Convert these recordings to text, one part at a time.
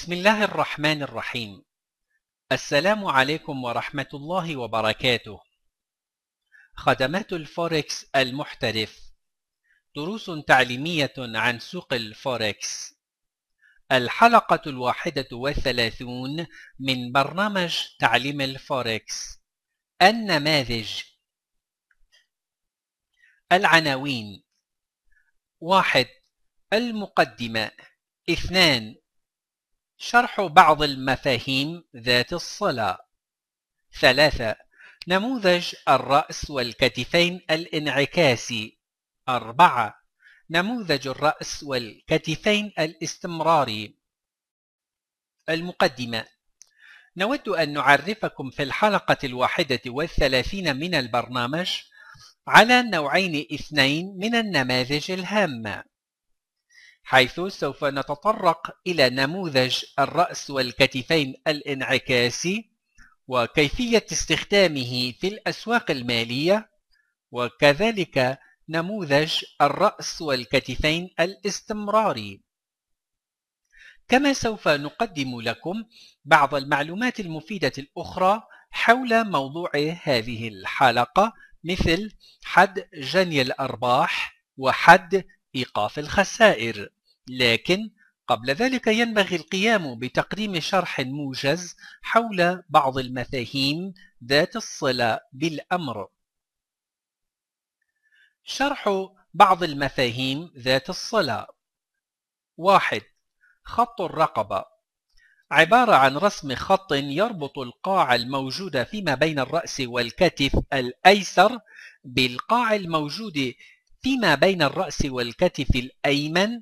بسم الله الرحمن الرحيم السلام عليكم ورحمة الله وبركاته خدمات الفوركس المحترف دروس تعليمية عن سوق الفوركس الحلقة الواحدة والثلاثون من برنامج تعليم الفوركس النماذج العناوين واحد المقدمة اثنان شرح بعض المفاهيم ذات الصلة ثلاثة نموذج الرأس والكتفين الانعكاسي أربعة نموذج الرأس والكتفين الاستمراري المقدمة نود أن نعرفكم في الحلقة الواحدة والثلاثين من البرنامج على نوعين اثنين من النماذج الهامة حيث سوف نتطرق إلى نموذج الرأس والكتفين الانعكاسي وكيفية استخدامه في الأسواق المالية وكذلك نموذج الرأس والكتفين الاستمراري كما سوف نقدم لكم بعض المعلومات المفيدة الأخرى حول موضوع هذه الحلقة مثل حد جني الأرباح وحد إيقاف الخسائر لكن قبل ذلك ينبغي القيام بتقديم شرح موجز حول بعض المفاهيم ذات الصلة بالأمر شرح بعض المفاهيم ذات الصلة واحد خط الرقبة عبارة عن رسم خط يربط القاع الموجودة فيما بين الرأس والكتف الأيسر بالقاع الموجود فيما بين الرأس والكتف الأيمن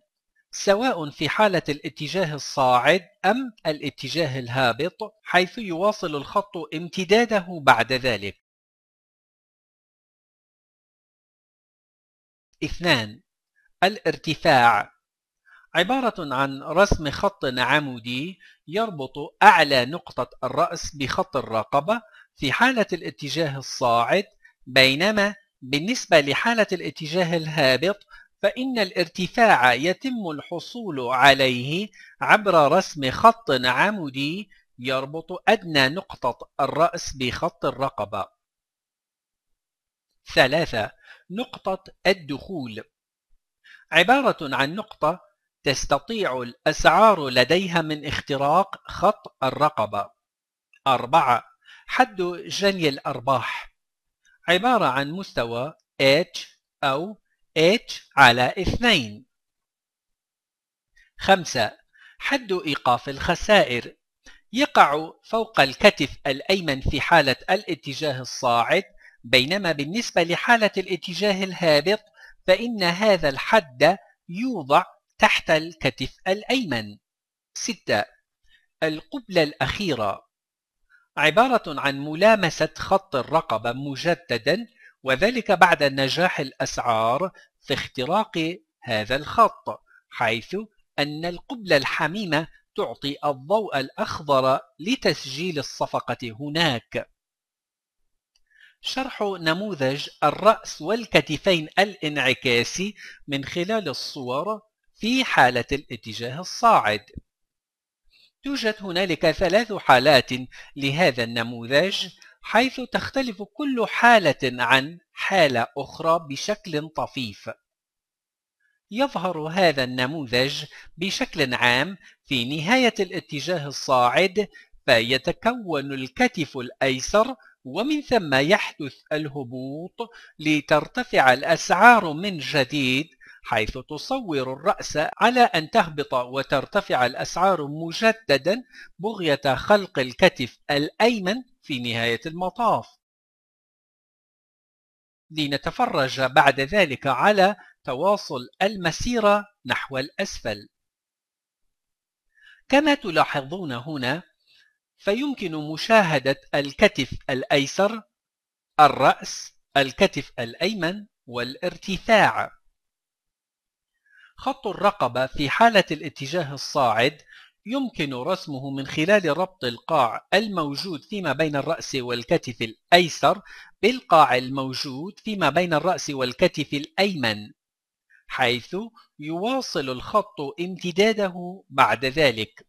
سواء في حالة الاتجاه الصاعد أم الاتجاه الهابط حيث يواصل الخط امتداده بعد ذلك. اثنان الارتفاع عبارة عن رسم خط عمودي يربط أعلى نقطة الرأس بخط الرقبة في حالة الاتجاه الصاعد بينما بالنسبة لحالة الاتجاه الهابط فإن الارتفاع يتم الحصول عليه عبر رسم خط عمودي يربط أدنى نقطة الرأس بخط الرقبة. ثلاثة نقطة الدخول عبارة عن نقطة تستطيع الأسعار لديها من اختراق خط الرقبة. أربعة حد جني الأرباح عبارة عن مستوى H أو H على 2 خمسة حد إيقاف الخسائر يقع فوق الكتف الأيمن في حالة الاتجاه الصاعد بينما بالنسبة لحالة الاتجاه الهابط فإن هذا الحد يوضع تحت الكتف الأيمن 6. القبلة الأخيرة عبارة عن ملامسة خط الرقبة مجددا وذلك بعد نجاح الأسعار في اختراق هذا الخط حيث أن القبلة الحميمة تعطي الضوء الأخضر لتسجيل الصفقة هناك شرح نموذج الرأس والكتفين الانعكاسي من خلال الصور في حالة الاتجاه الصاعد توجد هنالك ثلاث حالات لهذا النموذج نعم. حيث تختلف كل حالة عن حالة أخرى بشكل طفيف يظهر هذا النموذج بشكل عام في نهاية الاتجاه الصاعد فيتكون الكتف الأيسر ومن ثم يحدث الهبوط لترتفع الأسعار من جديد حيث تصور الرأس على أن تهبط وترتفع الأسعار مجددا بغية خلق الكتف الأيمن في نهاية المطاف لنتفرج بعد ذلك على تواصل المسيرة نحو الأسفل كما تلاحظون هنا فيمكن مشاهدة الكتف الأيسر الرأس الكتف الأيمن والارتفاع خط الرقبة في حالة الاتجاه الصاعد يمكن رسمه من خلال ربط القاع الموجود فيما بين الرأس والكتف الأيسر بالقاع الموجود فيما بين الرأس والكتف الأيمن حيث يواصل الخط امتداده بعد ذلك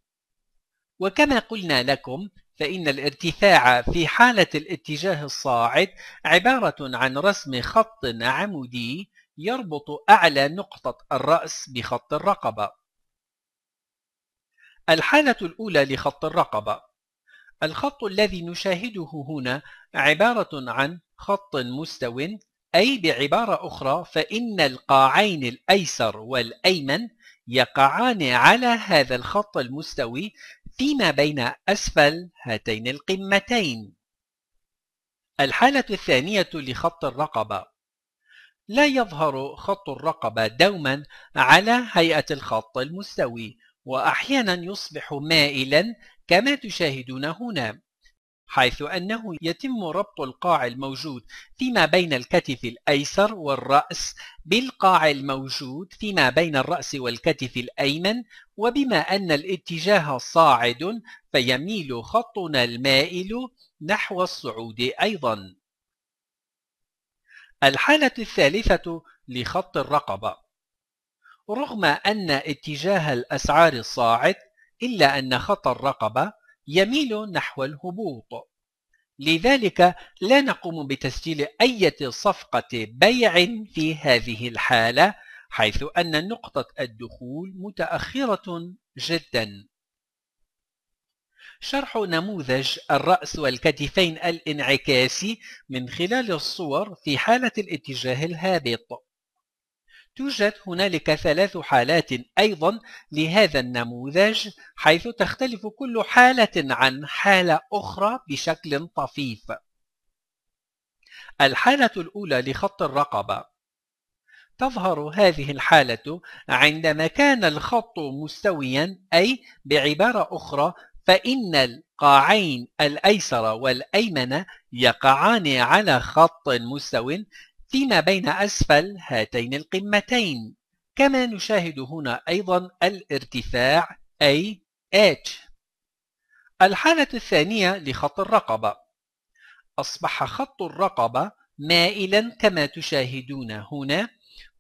وكما قلنا لكم فإن الارتفاع في حالة الاتجاه الصاعد عبارة عن رسم خط عمودي يربط أعلى نقطة الرأس بخط الرقبة الحالة الأولى لخط الرقبة الخط الذي نشاهده هنا عبارة عن خط مستو أي بعبارة أخرى فإن القاعين الأيسر والأيمن يقعان على هذا الخط المستوي فيما بين أسفل هاتين القمتين الحالة الثانية لخط الرقبة لا يظهر خط الرقبة دوما على هيئة الخط المستوي وأحيانا يصبح مائلا كما تشاهدون هنا حيث أنه يتم ربط القاع الموجود فيما بين الكتف الأيسر والرأس بالقاع الموجود فيما بين الرأس والكتف الأيمن وبما أن الاتجاه صاعد فيميل خطنا المائل نحو الصعود أيضاً الحالة الثالثة لخط الرقبة رغم أن اتجاه الأسعار الصاعد إلا أن خط الرقبة يميل نحو الهبوط لذلك لا نقوم بتسجيل أي صفقة بيع في هذه الحالة حيث أن نقطة الدخول متأخرة جدا شرح نموذج الرأس والكتفين الانعكاسي من خلال الصور في حالة الاتجاه الهابط توجد هنالك ثلاث حالات أيضا لهذا النموذج حيث تختلف كل حالة عن حالة أخرى بشكل طفيف الحالة الأولى لخط الرقبة تظهر هذه الحالة عندما كان الخط مستويا أي بعبارة أخرى فإن القاعين الأيسر والأيمن يقعان على خط مستو فيما بين أسفل هاتين القمتين كما نشاهد هنا أيضا الارتفاع أي H الحالة الثانية لخط الرقبة أصبح خط الرقبة مائلا كما تشاهدون هنا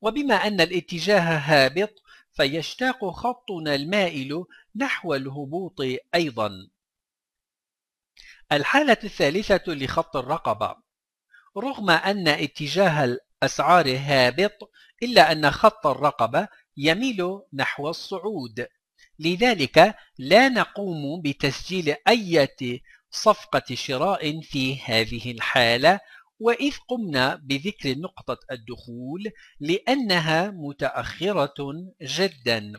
وبما أن الاتجاه هابط فيشتاق خطنا المائل نحو الهبوط أيضا الحالة الثالثة لخط الرقبة رغم أن اتجاه الأسعار هابط إلا أن خط الرقبة يميل نحو الصعود لذلك لا نقوم بتسجيل أي صفقة شراء في هذه الحالة وإذ قمنا بذكر نقطة الدخول لأنها متأخرة جداً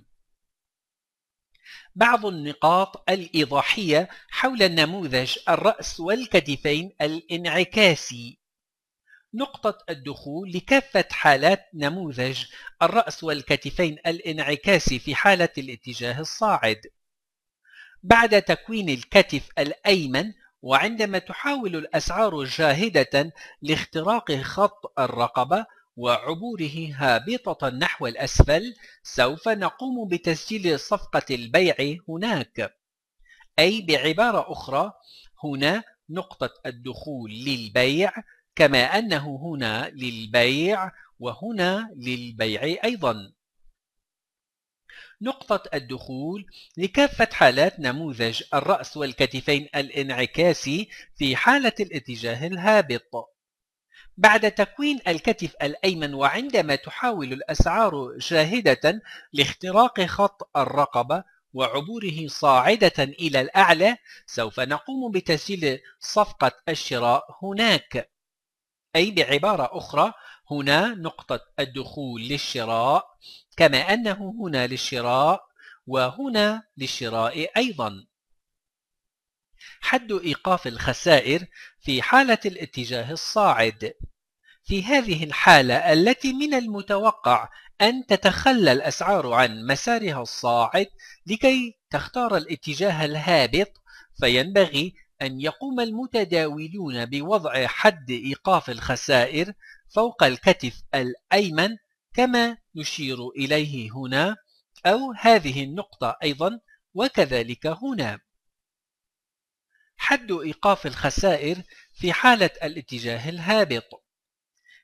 بعض النقاط الإيضاحية حول النموذج الرأس والكتفين الانعكاسي نقطة الدخول لكافة حالات نموذج الرأس والكتفين الانعكاسي في حالة الاتجاه الصاعد بعد تكوين الكتف الأيمن وعندما تحاول الأسعار جاهدة لاختراق خط الرقبة وعبوره هابطة نحو الأسفل سوف نقوم بتسجيل صفقة البيع هناك أي بعبارة أخرى هنا نقطة الدخول للبيع كما أنه هنا للبيع وهنا للبيع أيضا نقطة الدخول لكافة حالات نموذج الرأس والكتفين الانعكاسي في حالة الاتجاه الهابط بعد تكوين الكتف الأيمن وعندما تحاول الأسعار جاهدة لاختراق خط الرقبة وعبوره صاعدة إلى الأعلى سوف نقوم بتسجيل صفقة الشراء هناك أي بعبارة أخرى هنا نقطة الدخول للشراء كما أنه هنا للشراء وهنا للشراء أيضا حد إيقاف الخسائر في حالة الاتجاه الصاعد في هذه الحالة التي من المتوقع أن تتخلى الأسعار عن مسارها الصاعد لكي تختار الاتجاه الهابط فينبغي أن يقوم المتداولون بوضع حد إيقاف الخسائر فوق الكتف الأيمن كما نشير إليه هنا أو هذه النقطة أيضا وكذلك هنا حد إيقاف الخسائر في حالة الاتجاه الهابط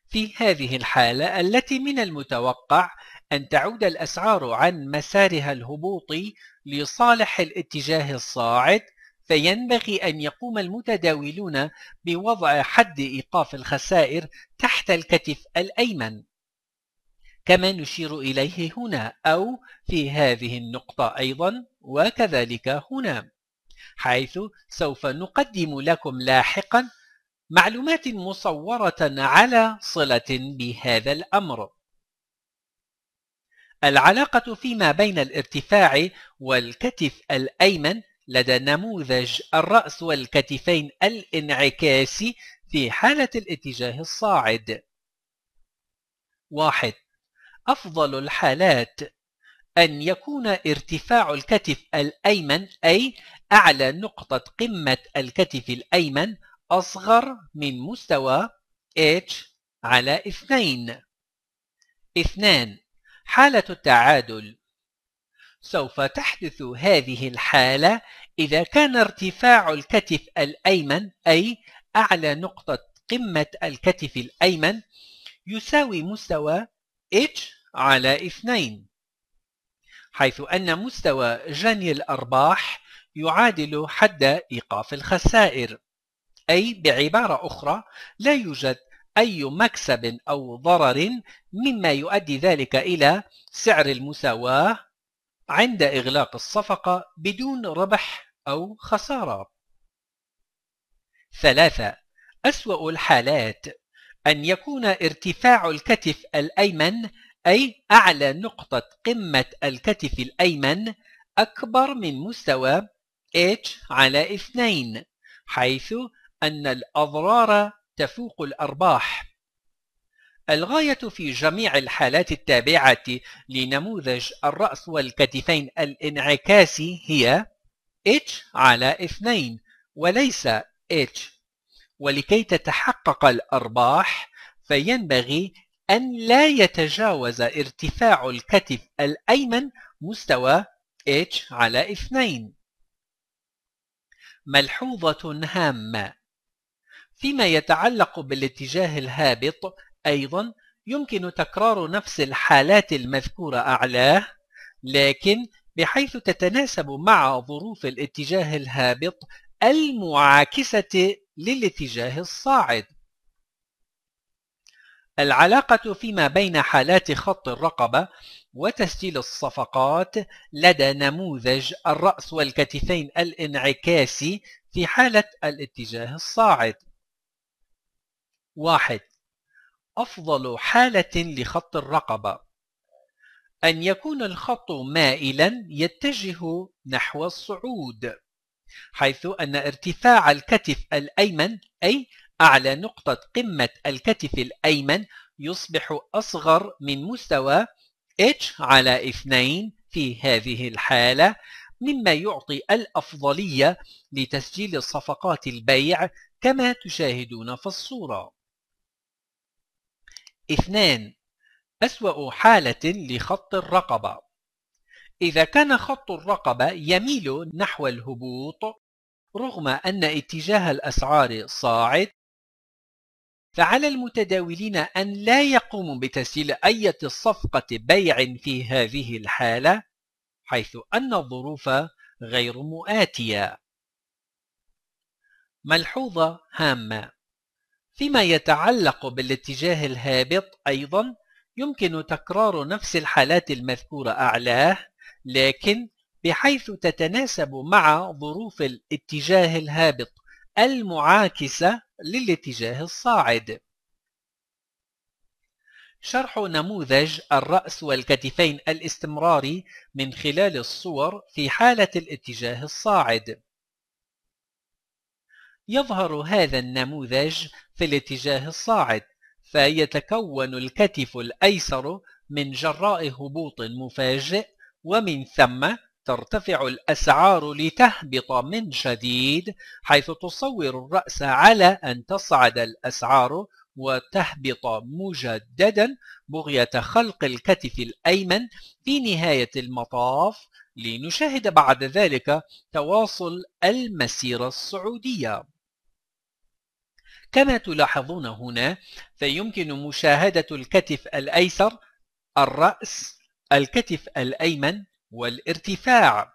في هذه الحالة التي من المتوقع أن تعود الأسعار عن مسارها الهبوطي لصالح الاتجاه الصاعد فينبغي أن يقوم المتداولون بوضع حد إيقاف الخسائر تحت الكتف الأيمن كما نشير إليه هنا أو في هذه النقطة أيضا وكذلك هنا حيث سوف نقدم لكم لاحقا معلومات مصورة على صلة بهذا الأمر العلاقة فيما بين الارتفاع والكتف الأيمن لدى نموذج الرأس والكتفين الانعكاسي في حالة الاتجاه الصاعد واحد أفضل الحالات أن يكون ارتفاع الكتف الأيمن أي أعلى نقطة قمة الكتف الأيمن أصغر من مستوى H على 2 2 حالة التعادل سوف تحدث هذه الحالة إذا كان ارتفاع الكتف الأيمن أي أعلى نقطة قمة الكتف الأيمن يساوي مستوى H على 2 حيث أن مستوى جني الأرباح يعادل حد إيقاف الخسائر أي بعبارة أخرى لا يوجد أي مكسب أو ضرر مما يؤدي ذلك إلى سعر المساواة عند إغلاق الصفقة بدون ربح أو خسارة. ثلاثة أسوأ الحالات أن يكون ارتفاع الكتف الأيمن أي أعلى نقطة قمة الكتف الأيمن أكبر من مستوى h على 2 حيث أن الأضرار تفوق الأرباح الغاية في جميع الحالات التابعة لنموذج الرأس والكتفين الانعكاسي هي h على 2 وليس h ولكي تتحقق الأرباح فينبغي أن لا يتجاوز ارتفاع الكتف الأيمن مستوى h على 2 ملحوظة هامة فيما يتعلق بالاتجاه الهابط أيضا يمكن تكرار نفس الحالات المذكورة أعلاه لكن بحيث تتناسب مع ظروف الاتجاه الهابط المعاكسة للاتجاه الصاعد العلاقة فيما بين حالات خط الرقبة وتسجيل الصفقات لدى نموذج الرأس والكتفين الانعكاسي في حالة الاتجاه الصاعد. واحد أفضل حالة لخط الرقبة أن يكون الخط مائلا يتجه نحو الصعود حيث أن ارتفاع الكتف الأيمن أي أعلى نقطة قمة الكتف الأيمن يصبح أصغر من مستوى h على 2 في هذه الحالة مما يعطي الأفضلية لتسجيل صفقات البيع كما تشاهدون في الصورة. اثنان أسوأ حالة لخط الرقبة إذا كان خط الرقبة يميل نحو الهبوط رغم أن اتجاه الأسعار صاعد فعلى المتداولين أن لا يقوموا بتسجيل أي صفقة بيع في هذه الحالة حيث أن الظروف غير مؤاتية ملحوظة هامة فيما يتعلق بالاتجاه الهابط أيضا يمكن تكرار نفس الحالات المذكورة أعلاه لكن بحيث تتناسب مع ظروف الاتجاه الهابط المعاكسة للاتجاه الصاعد شرح نموذج الرأس والكتفين الاستمراري من خلال الصور في حالة الاتجاه الصاعد يظهر هذا النموذج في الاتجاه الصاعد فيتكون الكتف الأيسر من جراء هبوط مفاجئ ومن ثم ترتفع الأسعار لتهبط من جديد حيث تصور الرأس على أن تصعد الأسعار وتهبط مجددا بغية خلق الكتف الأيمن في نهاية المطاف لنشاهد بعد ذلك تواصل المسيرة الصعودية كما تلاحظون هنا فيمكن مشاهدة الكتف الأيسر الرأس الكتف الأيمن والارتفاع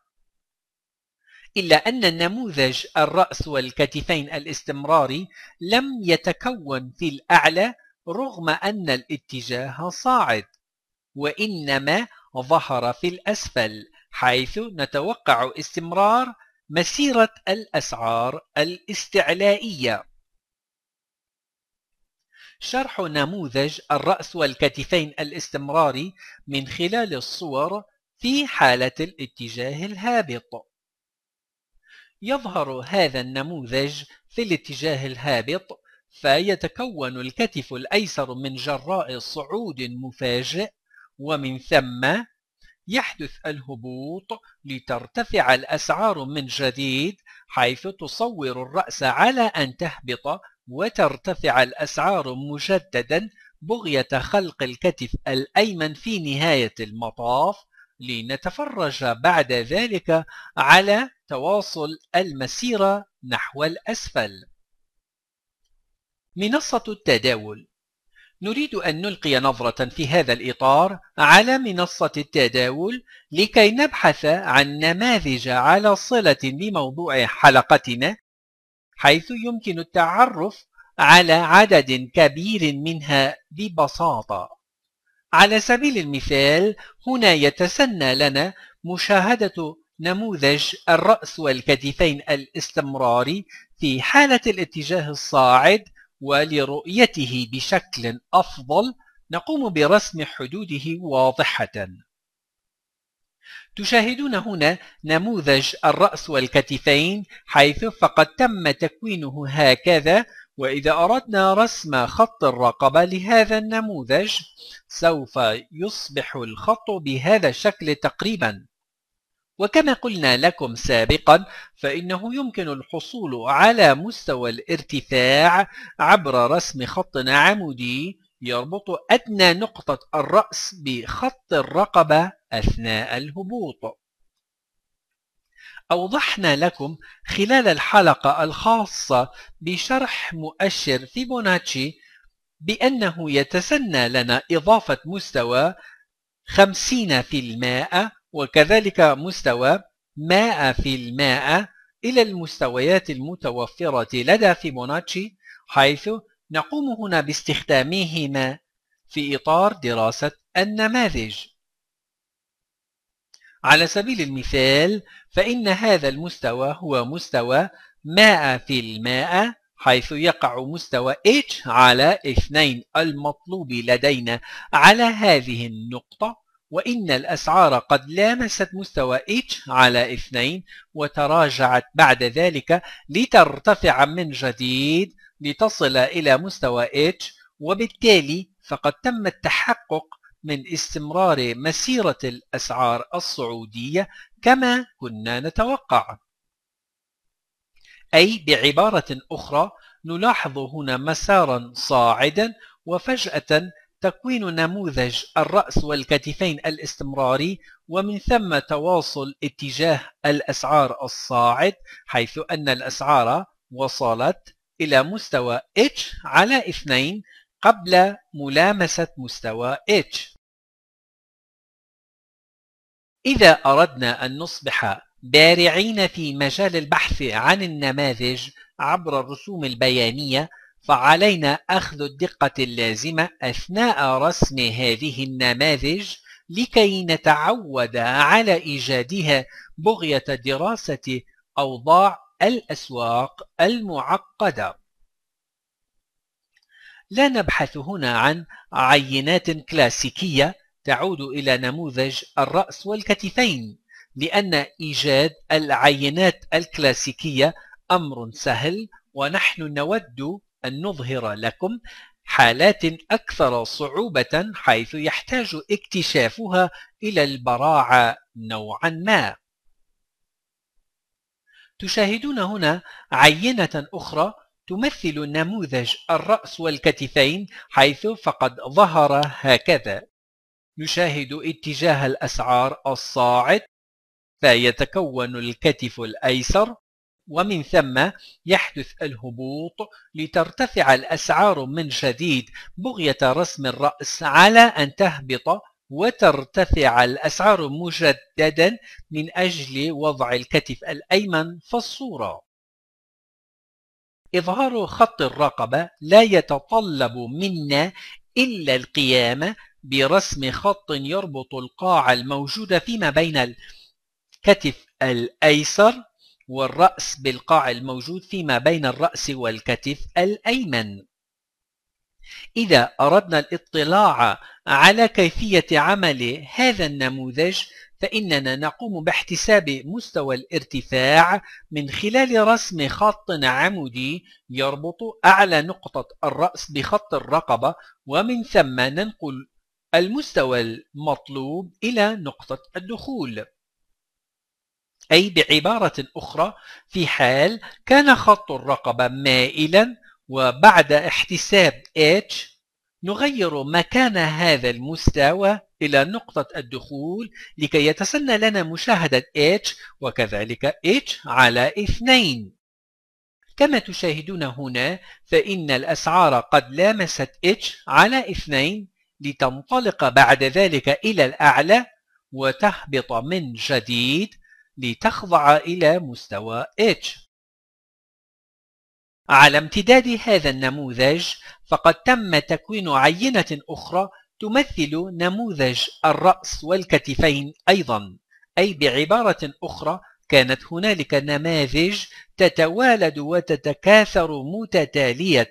إلا أن النموذج الرأس والكتفين الاستمراري لم يتكون في الأعلى رغم أن الاتجاه صاعد وإنما ظهر في الأسفل حيث نتوقع استمرار مسيرة الأسعار الاستعلائية شرح نموذج الرأس والكتفين الاستمراري من خلال الصور في حالة الاتجاه الهابط يظهر هذا النموذج في الاتجاه الهابط فيتكون الكتف الأيسر من جراء صعود مفاجئ ومن ثم يحدث الهبوط لترتفع الأسعار من جديد حيث تصور الرأس على أن تهبط وترتفع الأسعار مجددا بغية خلق الكتف الأيمن في نهاية المطاف لنتفرج بعد ذلك على تواصل المسيرة نحو الأسفل منصة التداول نريد أن نلقي نظرة في هذا الإطار على منصة التداول لكي نبحث عن نماذج على صلة بموضوع حلقتنا حيث يمكن التعرف على عدد كبير منها ببساطة على سبيل المثال هنا يتسنى لنا مشاهدة نموذج الرأس والكتفين الاستمراري في حالة الاتجاه الصاعد ولرؤيته بشكل أفضل نقوم برسم حدوده واضحة تشاهدون هنا نموذج الرأس والكتفين حيث فقد تم تكوينه هكذا وإذا أردنا رسم خط الرقبة لهذا النموذج سوف يصبح الخط بهذا الشكل تقريبا وكما قلنا لكم سابقا فإنه يمكن الحصول على مستوى الارتفاع عبر رسم خط عمودي يربط أدنى نقطة الرأس بخط الرقبة أثناء الهبوط أوضحنا لكم خلال الحلقة الخاصة بشرح مؤشر فيبوناتشي بأنه يتسنى لنا إضافة مستوى 50% وكذلك مستوى 100% إلى المستويات المتوفرة لدى فيبوناتشي حيث نقوم هنا باستخدامهما في إطار دراسة النماذج على سبيل المثال فإن هذا المستوى هو مستوى مائة في المائة حيث يقع مستوى H على 2 المطلوب لدينا على هذه النقطة وإن الأسعار قد لامست مستوى H على 2 وتراجعت بعد ذلك لترتفع من جديد لتصل إلى مستوى H وبالتالي فقد تم التحقق من استمرار مسيرة الأسعار الصعودية كما كنا نتوقع أي بعبارة أخرى نلاحظ هنا مسارا صاعدا وفجأة تكوين نموذج الرأس والكتفين الاستمراري ومن ثم تواصل اتجاه الأسعار الصاعد حيث أن الأسعار وصلت إلى مستوى H على 2 قبل ملامسة مستوى H إذا أردنا أن نصبح بارعين في مجال البحث عن النماذج عبر الرسوم البيانية فعلينا أخذ الدقة اللازمة أثناء رسم هذه النماذج لكي نتعود على إيجادها بغية دراسة أوضاع الأسواق المعقدة لا نبحث هنا عن عينات كلاسيكية تعود إلى نموذج الرأس والكتفين لأن إيجاد العينات الكلاسيكية أمر سهل ونحن نود أن نظهر لكم حالات أكثر صعوبة حيث يحتاج اكتشافها إلى البراعة نوعا ما تشاهدون هنا عينة أخرى تمثل نموذج الرأس والكتفين حيث فقد ظهر هكذا نشاهد اتجاه الأسعار الصاعد فيتكون الكتف الأيسر ومن ثم يحدث الهبوط لترتفع الأسعار من جديد بغية رسم الرأس على أن تهبط وترتفع الأسعار مجددا من أجل وضع الكتف الأيمن في الصورة إظهار خط الرقبة لا يتطلب منا إلا القيام برسم خط يربط القاع الموجودة فيما بين الكتف الأيسر والرأس بالقاع الموجود فيما بين الرأس والكتف الأيمن إذا أردنا الاطلاع على كيفية عمل هذا النموذج فإننا نقوم باحتساب مستوى الارتفاع من خلال رسم خط عمودي يربط أعلى نقطة الرأس بخط الرقبة ومن ثم ننقل المستوى المطلوب إلى نقطة الدخول أي بعبارة أخرى في حال كان خط الرقبة مائلا وبعد احتساب H نغير مكان هذا المستوى إلى نقطة الدخول لكي يتسنى لنا مشاهدة H وكذلك H على 2 كما تشاهدون هنا فإن الأسعار قد لامست H على 2 لتنطلق بعد ذلك إلى الأعلى وتهبط من جديد لتخضع إلى مستوى H على امتداد هذا النموذج فقد تم تكوين عينة أخرى تمثل نموذج الرأس والكتفين أيضا أي بعبارة أخرى كانت هنالك نماذج تتوالد وتتكاثر متتالية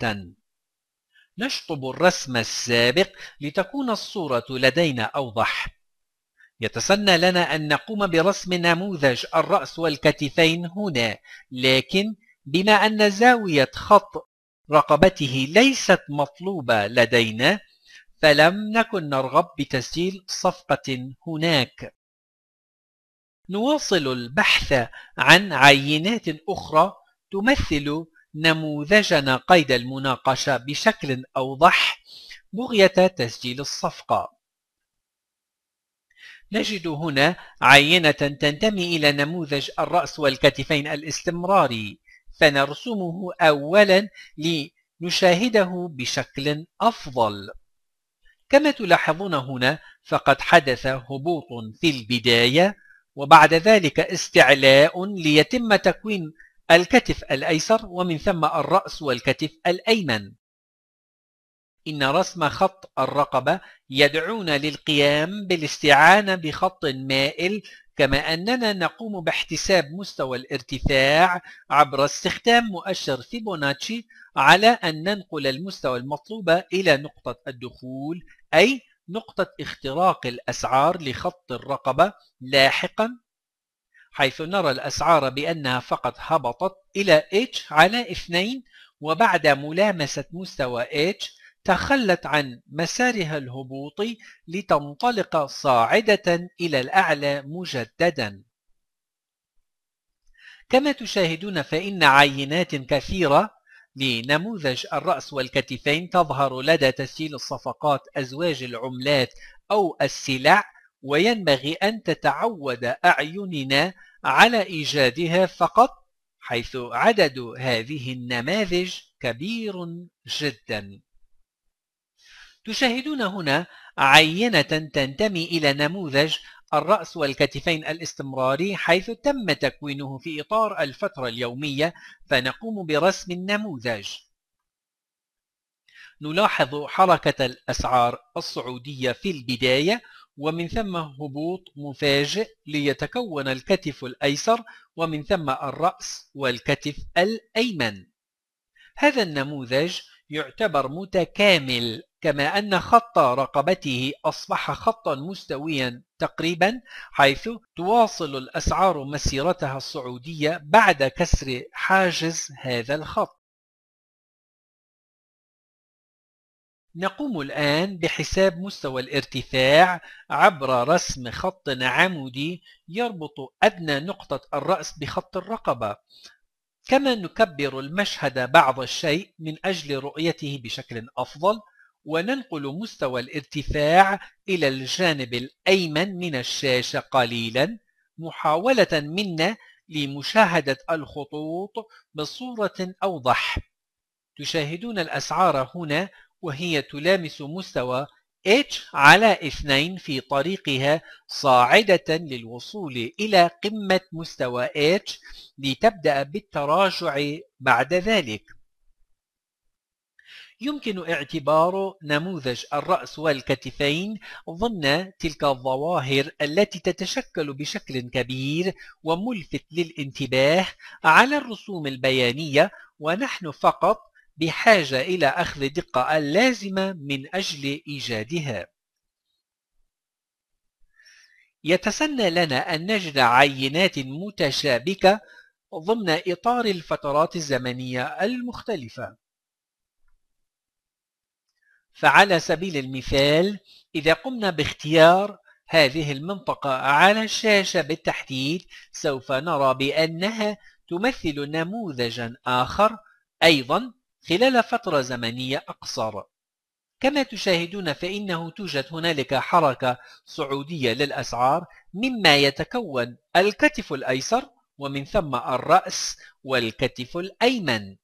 نشطب الرسم السابق لتكون الصورة لدينا أوضح يتسنى لنا أن نقوم برسم نموذج الرأس والكتفين هنا لكن بما أن زاوية خط رقبته ليست مطلوبة لدينا فلم نكن نرغب بتسجيل صفقة هناك نواصل البحث عن عينات أخرى تمثل نموذجنا قيد المناقشة بشكل أوضح بغية تسجيل الصفقة نجد هنا عينة تنتمي إلى نموذج الرأس والكتفين الاستمراري فنرسمه أولا لنشاهده بشكل أفضل كما تلاحظون هنا فقد حدث هبوط في البداية وبعد ذلك استعلاء ليتم تكوين الكتف الأيسر ومن ثم الرأس والكتف الأيمن إن رسم خط الرقبة يدعونا للقيام بالاستعانة بخط مائل كما أننا نقوم باحتساب مستوى الارتفاع عبر استخدام مؤشر فيبوناتشي على أن ننقل المستوى المطلوب إلى نقطة الدخول أي نقطة اختراق الأسعار لخط الرقبة لاحقا حيث نرى الأسعار بأنها فقط هبطت إلى H على 2 وبعد ملامسة مستوى H تخلت عن مسارها الهبوطي لتنطلق صاعدة إلى الأعلى مجددا كما تشاهدون فإن عينات كثيرة لنموذج الرأس والكتفين تظهر لدى تسجيل الصفقات أزواج العملات أو السلع وينبغي أن تتعود أعيننا على إيجادها فقط حيث عدد هذه النماذج كبير جداً تشاهدون هنا عينة تنتمي إلى نموذج الرأس والكتفين الاستمراري حيث تم تكوينه في إطار الفترة اليومية فنقوم برسم النموذج نلاحظ حركة الأسعار الصعودية في البداية ومن ثم هبوط مفاجئ ليتكون الكتف الأيسر ومن ثم الرأس والكتف الأيمن هذا النموذج يعتبر متكامل كما أن خط رقبته أصبح خطا مستويا تقريبا حيث تواصل الأسعار مسيرتها الصعودية بعد كسر حاجز هذا الخط نقوم الآن بحساب مستوى الارتفاع عبر رسم خط عمودي يربط أدنى نقطة الرأس بخط الرقبة كما نكبر المشهد بعض الشيء من أجل رؤيته بشكل أفضل وننقل مستوى الارتفاع إلى الجانب الأيمن من الشاشة قليلا محاولة منا لمشاهدة الخطوط بصورة أوضح تشاهدون الأسعار هنا وهي تلامس مستوى H على 2 في طريقها صاعدة للوصول إلى قمة مستوى H لتبدأ بالتراجع بعد ذلك يمكن اعتبار نموذج الرأس والكتفين ضمن تلك الظواهر التي تتشكل بشكل كبير وملفت للانتباه على الرسوم البيانية ونحن فقط بحاجة إلى أخذ دقة اللازمة من أجل إيجادها يتسنى لنا أن نجد عينات متشابكة ضمن إطار الفترات الزمنية المختلفة فعلى سبيل المثال إذا قمنا باختيار هذه المنطقة على الشاشة بالتحديد سوف نرى بأنها تمثل نموذجا آخر أيضا خلال فترة زمنية أقصر كما تشاهدون فإنه توجد هنالك حركة صعودية للأسعار مما يتكون الكتف الأيسر ومن ثم الرأس والكتف الأيمن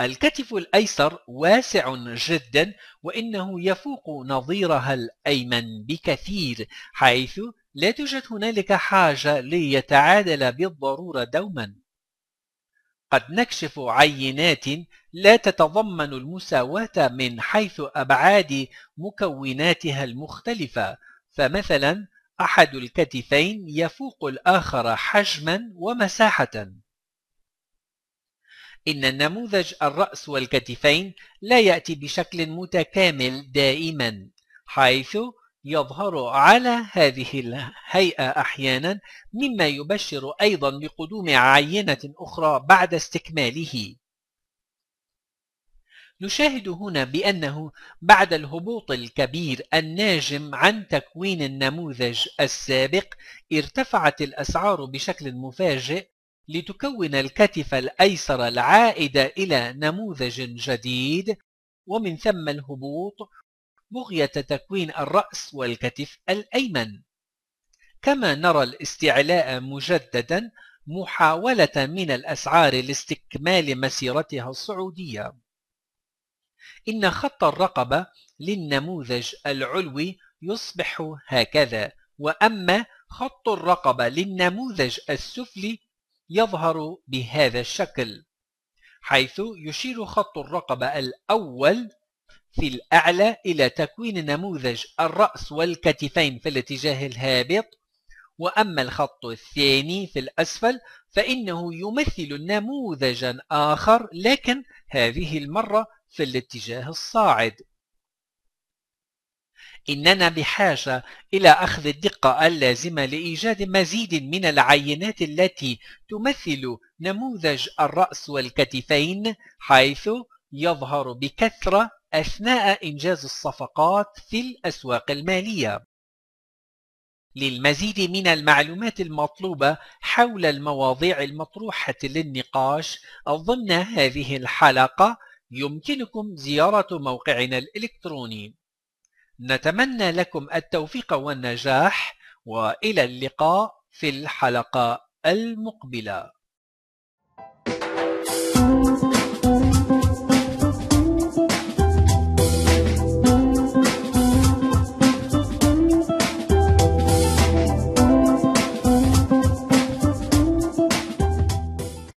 الكتف الأيسر واسع جدا وإنه يفوق نظيرها الأيمن بكثير حيث لا توجد هنالك حاجة ليتعادل بالضرورة دوما قد نكشف عينات لا تتضمن المساواة من حيث أبعاد مكوناتها المختلفة فمثلا أحد الكتفين يفوق الآخر حجما ومساحة إن النموذج الرأس والكتفين لا يأتي بشكل متكامل دائما حيث يظهر على هذه الهيئة أحيانا مما يبشر أيضا بقدوم عينة أخرى بعد استكماله نشاهد هنا بأنه بعد الهبوط الكبير الناجم عن تكوين النموذج السابق ارتفعت الأسعار بشكل مفاجئ لتكون الكتف الأيسر العائد إلى نموذج جديد ومن ثم الهبوط بغية تكوين الرأس والكتف الأيمن كما نرى الاستعلاء مجددا محاولة من الأسعار لاستكمال مسيرتها الصعودية إن خط الرقبة للنموذج العلوي يصبح هكذا وأما خط الرقبة للنموذج السفلي يظهر بهذا الشكل حيث يشير خط الرقبة الأول في الأعلى إلى تكوين نموذج الرأس والكتفين في الاتجاه الهابط وأما الخط الثاني في الأسفل فإنه يمثل نموذجا آخر لكن هذه المرة في الاتجاه الصاعد إننا بحاجة إلى أخذ الدقة اللازمة لإيجاد مزيد من العينات التي تمثل نموذج الرأس والكتفين حيث يظهر بكثرة أثناء إنجاز الصفقات في الأسواق المالية. للمزيد من المعلومات المطلوبة حول المواضيع المطروحة للنقاش ضمن هذه الحلقة يمكنكم زيارة موقعنا الإلكتروني نتمنى لكم التوفيق والنجاح وإلى اللقاء في الحلقة المقبلة